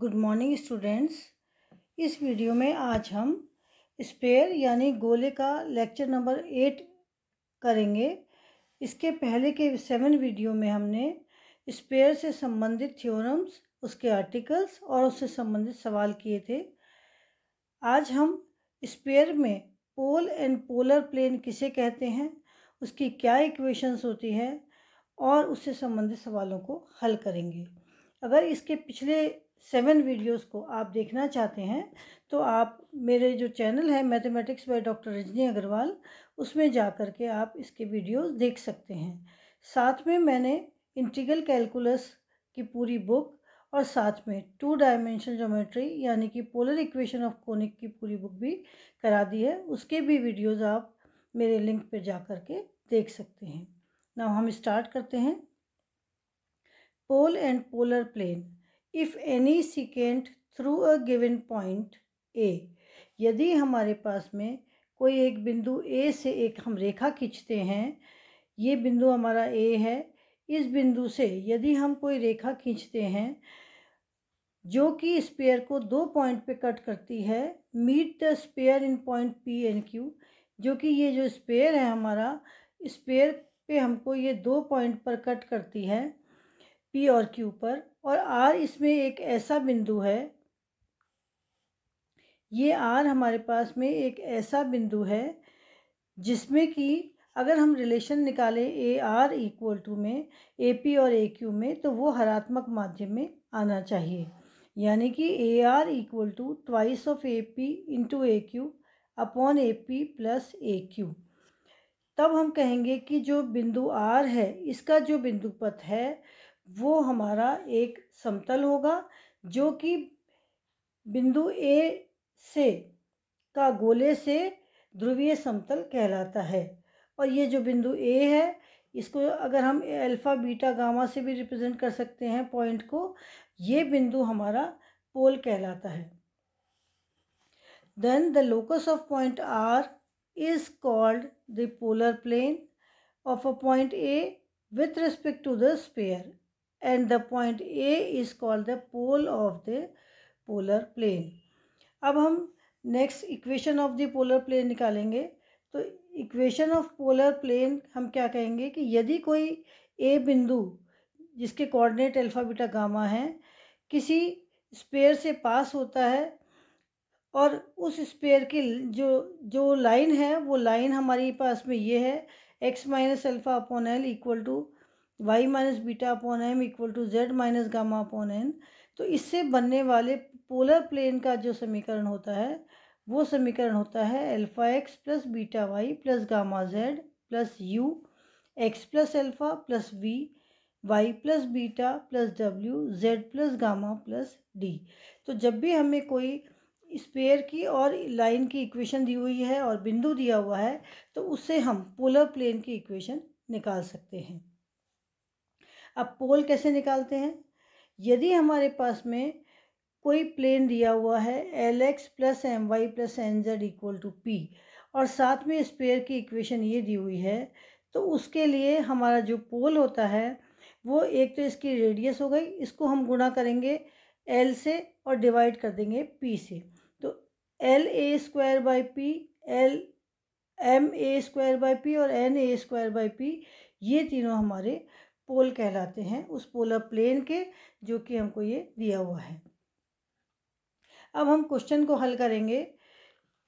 good morning students इस video में आज हम स्पेयर यानी गोले का लेक्चर नंबर एट करेंगे इसके पहले के सेवन वीडियो में हमने स्पेयर से संबंधित थ्योरम्स उसके आर्टिकल्स और उससे संबंधित सवाल किए थे आज हम स्पेयर में पोल एंड पोलर प्लेन किसे कहते हैं उसकी क्या इक्वेशंस होती है और उससे संबंधित सवालों को हल करेंगे अगर इसके पिछले सेवन वीडियोस को आप देखना चाहते हैं तो आप मेरे जो चैनल है mathematics by doctor Rajni Agarwal उसमें जा कर के आप इसके वीडियोस देख सकते हैं साथ में मैंने इंटीग्रल कैलकुलस की पूरी बुक और साथ में टू डायमेंशन जोमेट्री यानी कि पोलर इक्वेशन ऑफ कोनिक की पूरी बुक भी करा दी है उसके भी वीडियोज़ आप मेरे लिंक पर जा कर के देख सकते हैं ना हम स्टार्ट करते हैं pole and polar plane if any secant through a given point A यदि हमारे पास में कोई एक बिंदु ए से एक हम रेखा खींचते हैं ये बिंदु हमारा ए है इस बिंदु से यदि हम कोई रेखा खींचते हैं जो कि स्पेयर को दो पॉइंट पे कट करती है meet the sphere in point P and Q जो कि ये जो स्पेयर है हमारा स्पेयर पे हमको ये दो पॉइंट पर कट करती है पी और क्यू पर और आर इसमें एक ऐसा बिंदु है ये आर हमारे पास में एक ऐसा बिंदु है जिसमें कि अगर हम रिलेशन निकालें ए आर इक्वल टू में ए पी और ए क्यू में तो वो हरात्मक माध्यम में आना चाहिए यानी कि A R equal to twice of A P into A Q upon A P plus A Q तब हम कहेंगे कि जो बिंदु आर है इसका जो बिंदु पथ है वो हमारा एक समतल होगा जो कि बिंदु ए से का गोले से ध्रुवीय समतल कहलाता है और ये जो बिंदु ए है इसको अगर हम अल्फ़ा बीटा गामा से भी रिप्रेजेंट कर सकते हैं पॉइंट को ये बिंदु हमारा पोल कहलाता है then the locus of point R is called the polar plane of a point A with respect to the sphere and the point A is called the pole of the polar plane अब हम next equation of the polar plane निकालेंगे तो equation of polar plane हम क्या कहेंगे कि यदि कोई ए बिंदु जिसके कोऑर्डिनेट अल्फ़ा बीटा गामा हैं किसी स्पेयर से पास होता है और उस स्पेयर की जो जो लाइन है वो लाइन हमारे पास में ये है X minus alpha upon L equal to Y minus beta upon M equal to Z minus gamma upon N तो इससे बनने वाले पोलर प्लेन का जो समीकरण होता है वो समीकरण होता है alpha X plus beta Y plus gamma Z plus U X plus alpha plus V Y plus beta plus W Z plus gamma plus D तो जब भी हमें कोई स्पेयर की और लाइन की इक्वेशन दी हुई है और बिंदु दिया हुआ है तो उससे हम पोलर प्लेन की इक्वेशन निकाल सकते हैं अब पोल कैसे निकालते हैं यदि हमारे पास में कोई प्लेन दिया हुआ है L X plus M Y plus N Z equal to P और साथ में स्पेयर की इक्वेशन ये दी हुई है तो उसके लिए हमारा जो पोल होता है वो एक तो इसकी रेडियस हो गई इसको हम गुणा करेंगे एल से और डिवाइड कर देंगे पी से तो L A square by P L M A square by P और N A square by P ये तीनों हमारे पोल कहलाते हैं उस पोलर प्लेन के जो कि हमको ये दिया हुआ है अब हम क्वेश्चन को हल करेंगे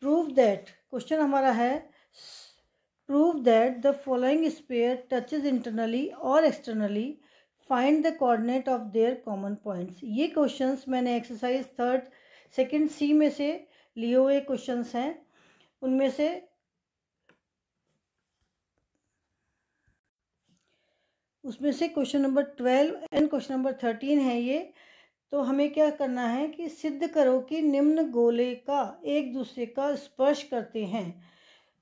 प्रूव दैट क्वेश्चन हमारा है prove that the following sphere touches internally और externally find the coordinate of their common points ये क्वेश्चंस मैंने एक्सरसाइज थर्ड सेकंड सी में से लिए हुए क्वेश्चंस हैं उनमें से उसमें से question number twelve and question number thirteen है ये तो हमें क्या करना है कि सिद्ध करो कि निम्न गोले का एक दूसरे का स्पर्श करते हैं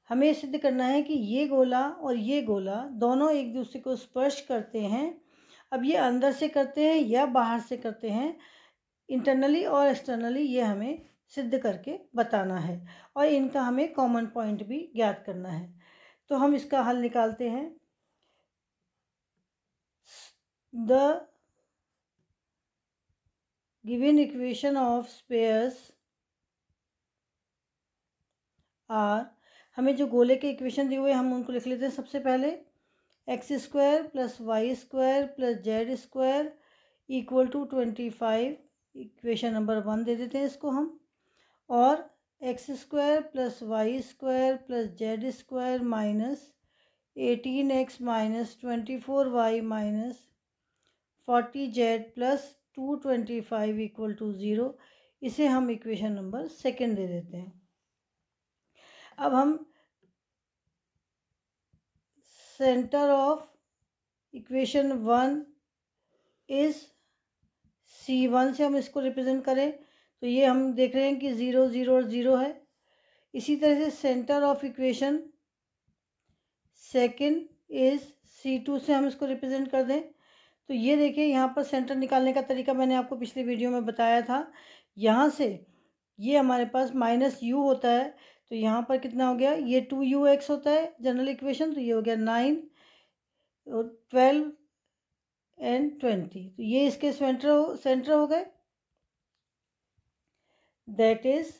हमें सिद्ध करना है कि ये गोला और ये गोला दोनों एक दूसरे को स्पर्श करते हैं अब ये अंदर से करते हैं या बाहर से करते हैं इंटरनली और एक्सटर्नली ये हमें सिद्ध करके बताना है और इनका हमें कॉमन पॉइंट भी ज्ञात करना है तो हम इसका हल निकालते हैं the given equation of spares are हमें जो गोले के इक्वेशन दिए हुए हम उनको लिख लेते हैं सबसे पहले X square plus Y square plus Z square equal to twenty five equation number one दे देते हैं इसको हम और X square plus Y square plus Z square minus eighteen X minus twenty four Y minus forty Z plus two twenty five equal to zero इसे हम equation number second दे देते हैं अब हम centre of equation one is C one से हम इसको represent करें तो ये हम देख रहे हैं कि ज़ीरो ज़ीरो और ज़ीरो है इसी तरह से centre of equation second is C two से हम इसको रिप्रेजेंट कर दें तो ये देखिए यहाँ पर सेंटर निकालने का तरीका मैंने आपको पिछले वीडियो में बताया था यहाँ से ये हमारे पास माइनस यू होता है तो यहाँ पर कितना हो गया ये टू यू एक्स होता है जनरल इक्वेशन तो ये हो गया नाइन और ट्वेल्व एंड ट्वेंटी तो ये इसके सेंटर हो सेंटर हो गए दैट इज़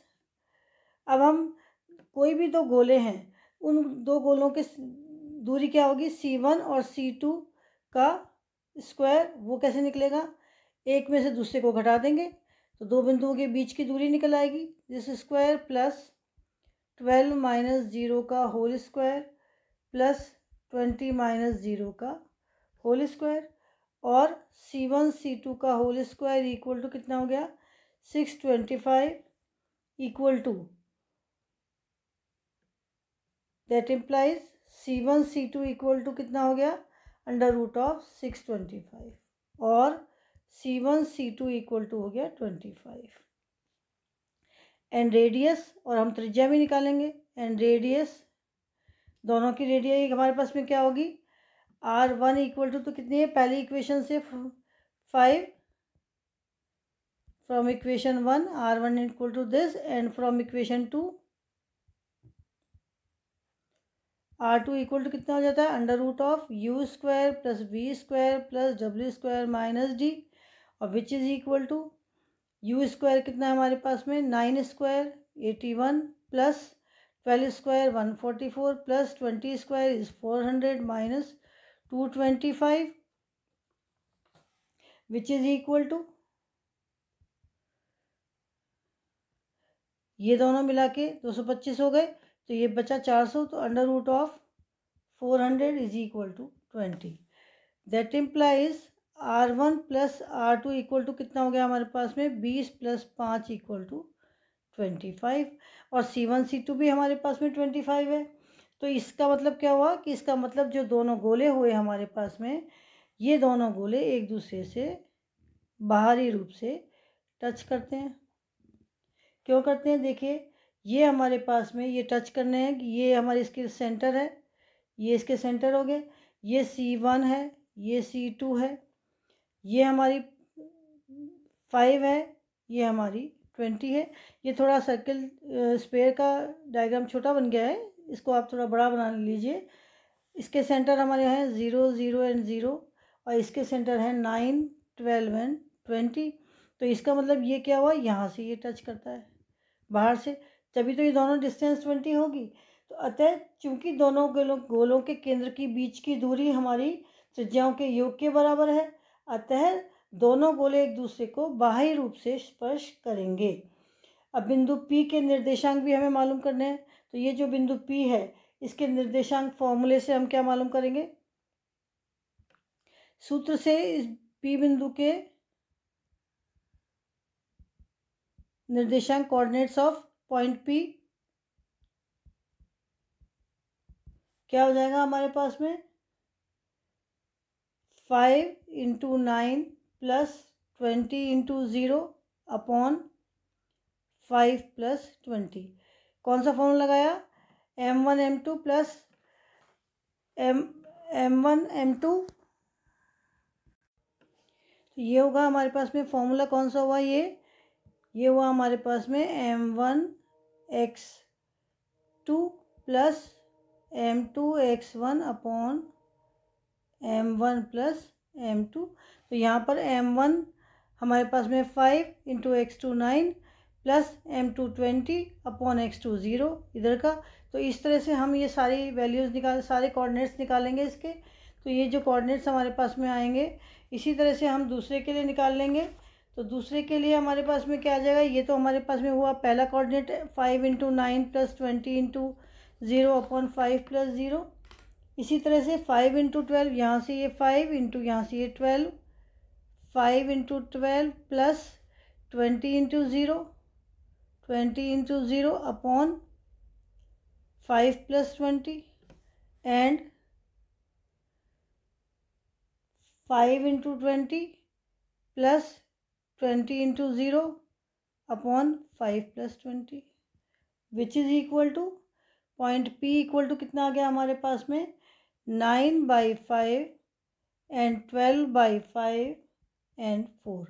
अब हम कोई भी दो गोले हैं उन दो गोलों के दूरी क्या होगी सी वन और सी टू का स्क्वायर वो कैसे निकलेगा एक में से दूसरे को घटा देंगे तो दो बिंदुओं के बीच की दूरी निकल आएगी this square plus twelve minus zero का whole square plus twenty minus zero का होल स्क्वायर और सी वन सी टू का होल स्क्वायर इक्वल टू कितना हो गया six twenty five equal to that implies C one C two equal to कितना हो गया under root of six twenty five और सी one C two equal to हो गया ट्वेंटी फाइव एंड रेडियस और हम त्रिज्या भी निकालेंगे एंड रेडियस दोनों की रेडिया एक हमारे पास में क्या होगी आर वन इक्वल टू तो कितनी है पहली इक्वेशन से five from equation one R one equal to this and from equation two R two equal to कितना हो जाता है under root of you square plus we square plus W square minus D और which is equal to U square कितना है हमारे पास में nine square eighty one plus twelve square one forty four plus twenty square is four hundred minus two twenty five which is equal to ये दोनों मिला के दो सौ पच्चीस हो गए तो ये बचा चार सौ तो under root of four hundred is equal to twenty that implies r one plus r two equal to कितना हो गया हमारे पास में बीस प्लस पाँच इक्वल टू ट्वेंटी फाइव और सी वन सी टू भी हमारे पास में ट्वेंटी फाइव है तो इसका मतलब क्या हुआ कि इसका मतलब जो दोनों गोले हुए हमारे पास में ये दोनों गोले एक दूसरे से बाहरी रूप से टच करते हैं क्यों करते हैं देखिए ये हमारे पास में ये टच करने हैं कि ये हमारे इसके सेंटर है ये इसके सेंटर हो गए ये सी वन है ये सी टू है ये हमारी फाइव है ये हमारी ट्वेंटी है ये थोड़ा सर्कल स्पेयर का डायग्राम छोटा बन गया है इसको आप थोड़ा बड़ा बना लीजिए इसके सेंटर हमारे हैं ज़ीरो ज़ीरो एंड ज़ीरो और इसके सेंटर हैं नाइन ट्वेल्व एंड ट्वेंटी तो इसका मतलब ये क्या हुआ यहाँ से ये टच करता है बाहर से तभी तो ये दोनों डिस्टेंस ट्वेंटी होगी तो अतः चूंकि दोनों गोलों गोलों के केंद्र की बीच की दूरी हमारी त्रिज्याओं के योग के बराबर है अतः दोनों गोले एक दूसरे को बाहरी रूप से स्पर्श करेंगे अब बिंदु पी के निर्देशांक भी हमें मालूम करने हैं तो ये जो बिंदु पी है इसके निर्देशांक फॉर्मूले से हम क्या मालूम करेंगे सूत्र से इस पी बिंदु के निर्देशांक कोऑर्डिनेट्स ऑफ पॉइंट पी क्या हो जाएगा हमारे पास में five into nine plus twenty into zero upon five plus twenty कौन सा फॉर्म लगाया m one m two plus m m one m two तो ये होगा हमारे पास में फॉर्मूला कौन सा हुआ ये ये हुआ हमारे पास में m one x two plus m two x one upon m one plus m two तो यहाँ पर एम वन हमारे पास में five into x two nine plus m two twenty upon x two zero इधर का तो इस तरह से हम ये सारी वैल्यूज़ निकाल सारे कोऑर्डिनेट्स निकालेंगे इसके तो ये जो कोऑर्डिनेट्स हमारे पास में आएंगे इसी तरह से हम दूसरे के लिए निकाल लेंगे तो दूसरे के लिए हमारे पास में क्या आ जाएगा ये तो हमारे पास में हुआ पहला coordinate five into nine plus twenty into zero upon five plus zero इसी तरह से फाइव इंटू ट्वेल्व यहाँ से ये फाइव इंटू यहाँ से ये twelve five into twelve plus twenty into zero twenty into zero upon five plus twenty and five into twenty plus twenty into zero upon five plus twenty which is equal to point p equal to कितना आ गया हमारे पास में nine by five and twelve by five and four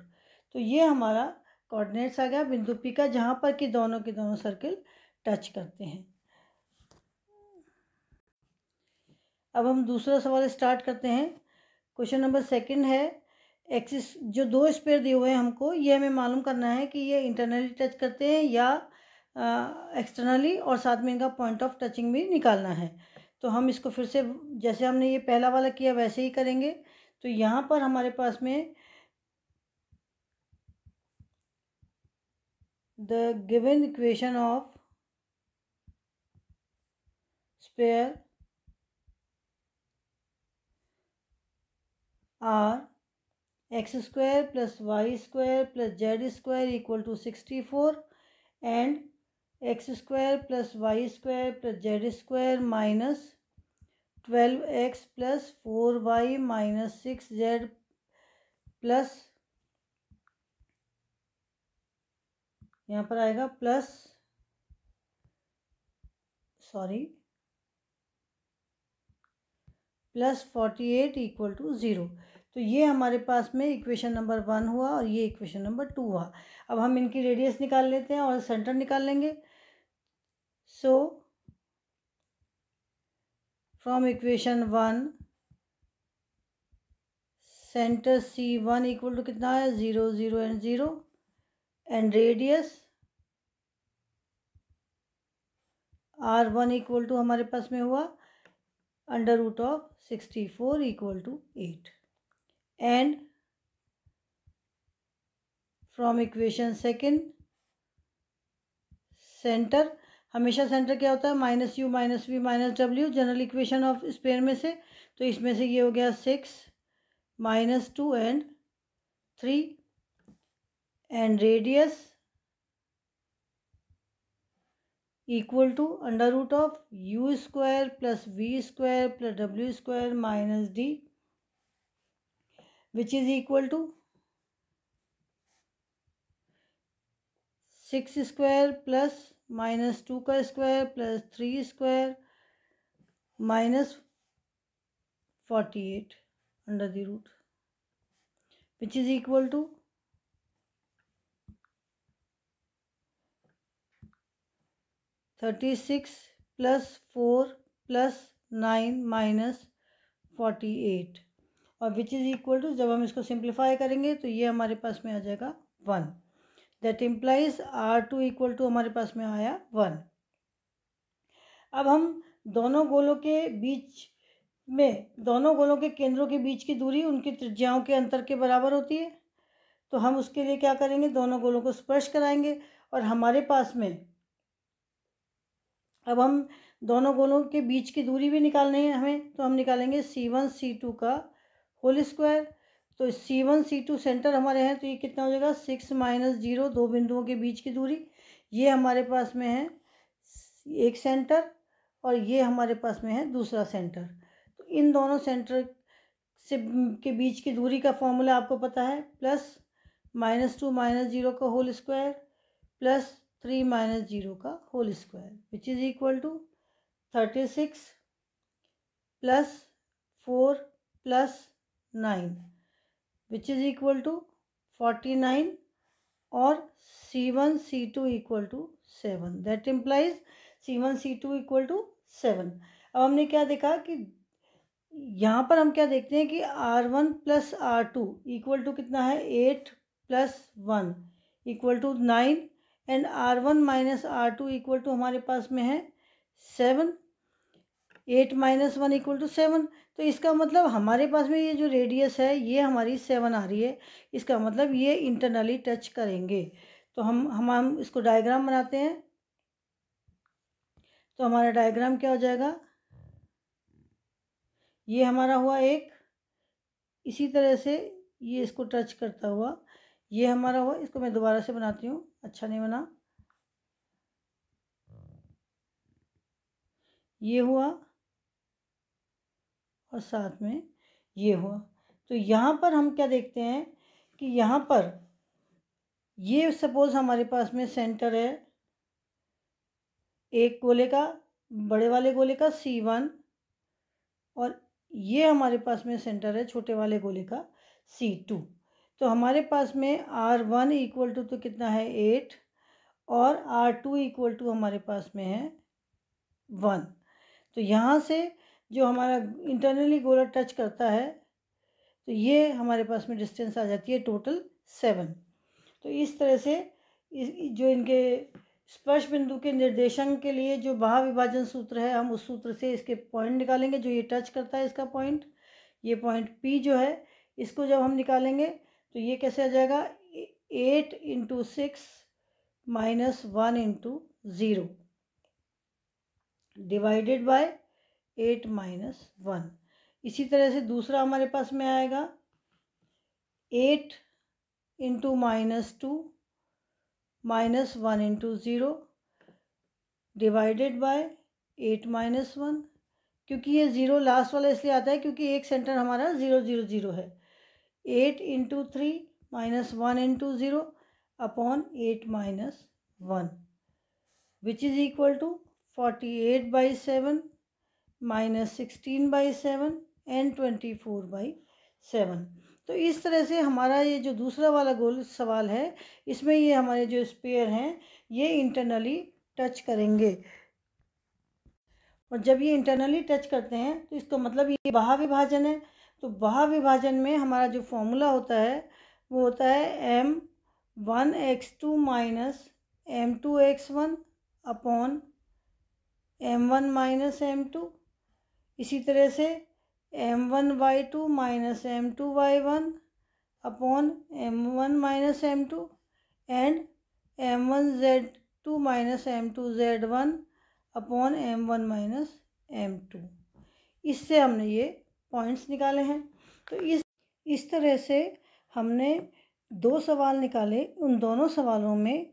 तो ये हमारा coordinates आ गया बिंदु पी का जहाँ पर कि दोनों के दोनों सर्किल टच करते हैं अब हम दूसरा सवाल स्टार्ट करते हैं क्वेश्चन नंबर सेकंड है एक्सिस जो दो स्पेयर दिए हुए हैं हमको ये हमें मालूम करना है कि ये इंटरनली टच करते हैं या एक्सटर्नली और साथ में इनका पॉइंट ऑफ टचिंग भी निकालना है तो हम इसको फिर से जैसे हमने ये पहला वाला किया वैसे ही करेंगे तो यहाँ पर हमारे पास में the given equation of sphere are x square plus Y square plus Z square equal to sixty four and x square plus Y square plus Z square minus twelve x plus four Y minus six z plus यहाँ पर आएगा plus sorry plus forty eight equal to zero तो ये हमारे पास में equation number one हुआ और ये इक्वेशन नंबर टू हुआ अब हम इनकी रेडियस निकाल लेते हैं और सेंटर निकाल लेंगे so from equation one center c one equal to कितना है zero zero and zero and radius r one equal to हमारे पास में हुआ under root of sixty four equal to eight and from equation second center हमेशा center क्या होता है minus u minus v minus डब्ल्यू जनरल इक्वेशन ऑफ स्पेयर में से तो इसमें से ये हो गया six minus two and three and radius equal to under root of you square plus we square plus W square minus d which is equal to 6 square plus minus 2 ka square plus 3 square minus 48 under the root which is equal to 36 plus 4 plus 9 minus 48 और which is equal to जब हम इसको simplify करेंगे तो ये हमारे पास में आ जाएगा one that implies r two equal to हमारे पास में आया वन अब हम दोनों गोलों के बीच में दोनों गोलों के केंद्रों के बीच की दूरी उनकी त्रिज्याओं के अंतर के बराबर होती है तो हम उसके लिए क्या करेंगे दोनों गोलों को स्पर्श कराएंगे और हमारे पास में अब हम दोनों गोलों के बीच की दूरी भी निकालनी है हमें तो हम निकालेंगे सी वन सी टू का होल स्क्वायर तो सी वन सी टू सेंटर हमारे हैं तो ये कितना हो जाएगा सिक्स माइनस जीरो दो बिंदुओं के बीच की दूरी ये हमारे पास में है एक सेंटर और ये हमारे पास में है दूसरा सेंटर तो इन दोनों सेंटर से के बीच की दूरी का फॉर्मूला आपको पता है plus minus two minus zero का whole square plus three minus zero का whole square which is equal to thirty six plus four plus nine which is equal to forty nine और सी one C two equal to seven that implies C one C two equal to seven अब हमने क्या देखा कि यहाँ पर हम क्या देखते हैं कि r one plus r two equal to कितना है eight plus one equal to nine and r one minus r two equal to हमारे पास में है seven eight minus one equal to seven तो इसका मतलब हमारे पास में ये जो रेडियस है ये हमारी सेवन आ रही है इसका मतलब ये इंटरनली टच करेंगे तो हम हम हम इसको डायग्राम बनाते हैं तो हमारा डायग्राम क्या हो जाएगा ये हमारा हुआ एक इसी तरह से ये इसको टच करता हुआ ये हमारा हुआ इसको मैं दोबारा से बनाती हूँ अच्छा नहीं बना ये हुआ और साथ में ये हुआ तो यहाँ पर हम क्या देखते हैं कि यहाँ पर ये सपोज़ हमारे पास में सेंटर है एक गोले का बड़े वाले गोले का सी वन और ये हमारे पास में सेंटर है छोटे वाले गोले का सी टू तो हमारे पास में आर वन इक्वल टू तो कितना है एट और आर टू इक्वल टू हमारे पास में है वन तो यहाँ से जो हमारा इंटरनली गोला टच करता है तो ये हमारे पास में डिस्टेंस आ जाती है टोटल सेवन तो इस तरह से इस जो इनके स्पर्श बिंदु के निर्देशन के लिए जो विभाजन सूत्र है हम उस सूत्र से इसके पॉइंट निकालेंगे जो ये टच करता है इसका पॉइंट ये पॉइंट पी जो है इसको जब हम निकालेंगे तो ये कैसे आ जाएगा eight into six minus one into zero divided by eight minus one इसी तरह से दूसरा हमारे पास में आएगा eight into minus two minus one into zero divided by eight minus one क्योंकि ये ज़ीरो लास्ट वाला इसलिए आता है क्योंकि एक सेंटर हमारा ज़ीरो ज़ीरो ज़ीरो है eight into three minus one into zero upon eight minus one which is equal to forty eight by seven minus sixteen by seven and twenty four by seven तो इस तरह से हमारा ये जो दूसरा वाला गोल सवाल है इसमें ये हमारे जो स्पेयर हैं ये इंटरनली टच करेंगे और जब ये इंटरनली टच करते हैं तो इसका मतलब ये बाहा विभाजन है तो बहा विभाजन में हमारा जो फॉर्मूला होता है वो होता है m one x two minus m two x one upon m one minus m two इसी तरह से m one y two minus m two y one upon m one minus m two and m one z two minus m two z one upon m one minus m two इससे हमने ये points निकाले हैं तो इस इस तरह से हमने दो सवाल निकाले उन दोनों सवालों में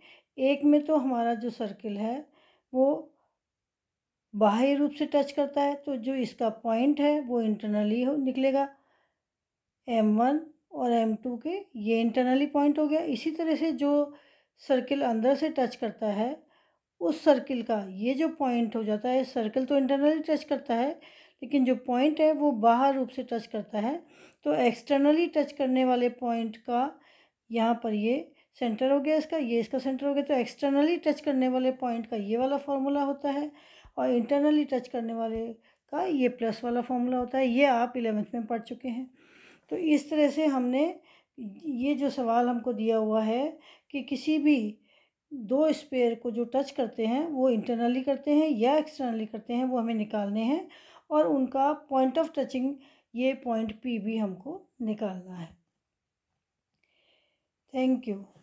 एक में तो हमारा जो सर्किल है वो बाहरी रूप से टच करता है तो जो इसका पॉइंट है वो इंटरनली हो निकलेगा एम वन और एम टू के ये इंटरनली पॉइंट हो गया इसी तरह से जो सर्किल अंदर से टच करता है उस सर्किल का ये जो पॉइंट हो जाता है सर्किल तो इंटरनली टच करता है लेकिन जो पॉइंट है वो बाहर रूप से टच करता है तो एक्सटर्नली टच करने वाले पॉइंट का यहाँ पर ये सेंटर हो गया इसका ये इसका सेंटर हो गया तो एक्सटर्नली टच करने वाले पॉइंट का ये वाला फॉर्मूला होता है और इंटरनली टच करने वाले का ये प्लस वाला फॉर्मूला होता है ये आप इलेवेंथ में पढ़ चुके हैं तो इस तरह से हमने ये जो सवाल हमको दिया हुआ है कि किसी भी दो स्पेयर को जो टच करते हैं वो इंटरनली करते हैं या एक्सटर्नली करते हैं वो हमें निकालने हैं और उनका पॉइंट ऑफ टचिंग ये पॉइंट पी भी हमको निकालना है थैंक यू